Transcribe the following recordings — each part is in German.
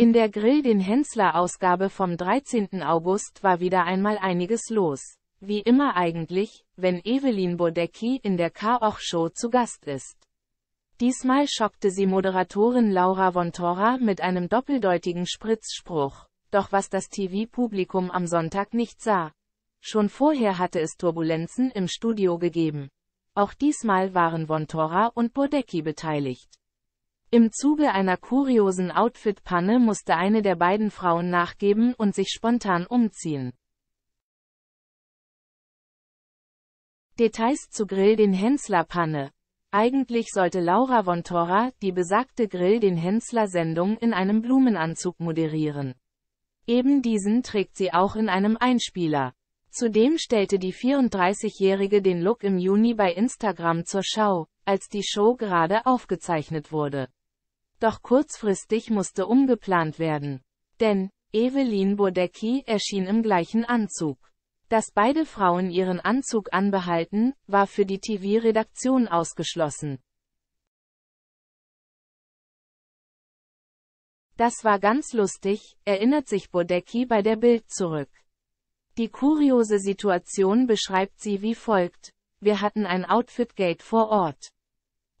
In der Grill den Hensler-Ausgabe vom 13. August war wieder einmal einiges los. Wie immer eigentlich, wenn Evelyn Bodecki in der k show zu Gast ist. Diesmal schockte sie Moderatorin Laura Vontora mit einem doppeldeutigen Spritzspruch. Doch was das TV-Publikum am Sonntag nicht sah. Schon vorher hatte es Turbulenzen im Studio gegeben. Auch diesmal waren Vontora und Bodecki beteiligt. Im Zuge einer kuriosen Outfit-Panne musste eine der beiden Frauen nachgeben und sich spontan umziehen. Details zu Grill den Hensler Panne. Eigentlich sollte Laura Vontora die besagte Grill den Hensler Sendung in einem Blumenanzug moderieren. Eben diesen trägt sie auch in einem Einspieler. Zudem stellte die 34-Jährige den Look im Juni bei Instagram zur Schau, als die Show gerade aufgezeichnet wurde. Doch kurzfristig musste umgeplant werden. Denn, Evelyn Bodecki erschien im gleichen Anzug. Dass beide Frauen ihren Anzug anbehalten, war für die TV-Redaktion ausgeschlossen. Das war ganz lustig, erinnert sich Bodecki bei der Bild zurück. Die kuriose Situation beschreibt sie wie folgt. Wir hatten ein Outfit-Gate vor Ort.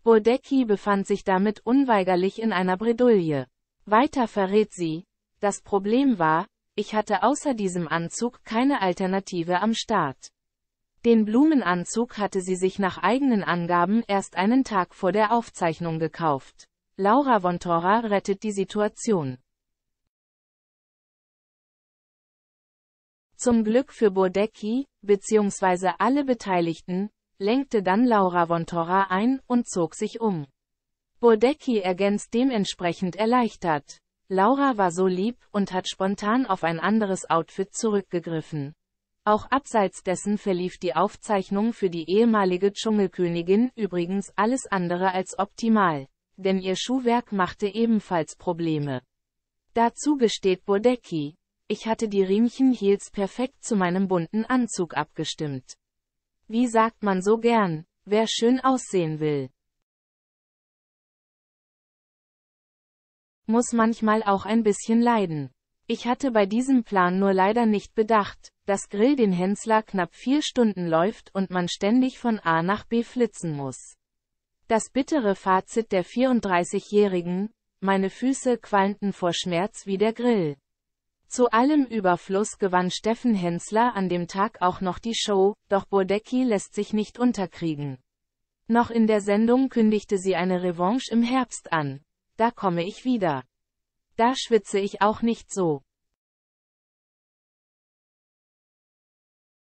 Burdecki befand sich damit unweigerlich in einer Bredouille. Weiter verrät sie, das Problem war, ich hatte außer diesem Anzug keine Alternative am Start. Den Blumenanzug hatte sie sich nach eigenen Angaben erst einen Tag vor der Aufzeichnung gekauft. Laura Vontora rettet die Situation. Zum Glück für Burdecki, bzw. alle Beteiligten, lenkte dann Laura von Vontora ein und zog sich um. Bodecki ergänzt dementsprechend erleichtert. Laura war so lieb und hat spontan auf ein anderes Outfit zurückgegriffen. Auch abseits dessen verlief die Aufzeichnung für die ehemalige Dschungelkönigin übrigens alles andere als optimal, denn ihr Schuhwerk machte ebenfalls Probleme. Dazu gesteht Bodecki, ich hatte die Riemchen Heels perfekt zu meinem bunten Anzug abgestimmt. Wie sagt man so gern, wer schön aussehen will, muss manchmal auch ein bisschen leiden. Ich hatte bei diesem Plan nur leider nicht bedacht, dass Grill den Hensler knapp vier Stunden läuft und man ständig von A nach B flitzen muss. Das bittere Fazit der 34-Jährigen, meine Füße qualmten vor Schmerz wie der Grill. Zu allem Überfluss gewann Steffen Hensler an dem Tag auch noch die Show, doch Burdecki lässt sich nicht unterkriegen. Noch in der Sendung kündigte sie eine Revanche im Herbst an. Da komme ich wieder. Da schwitze ich auch nicht so.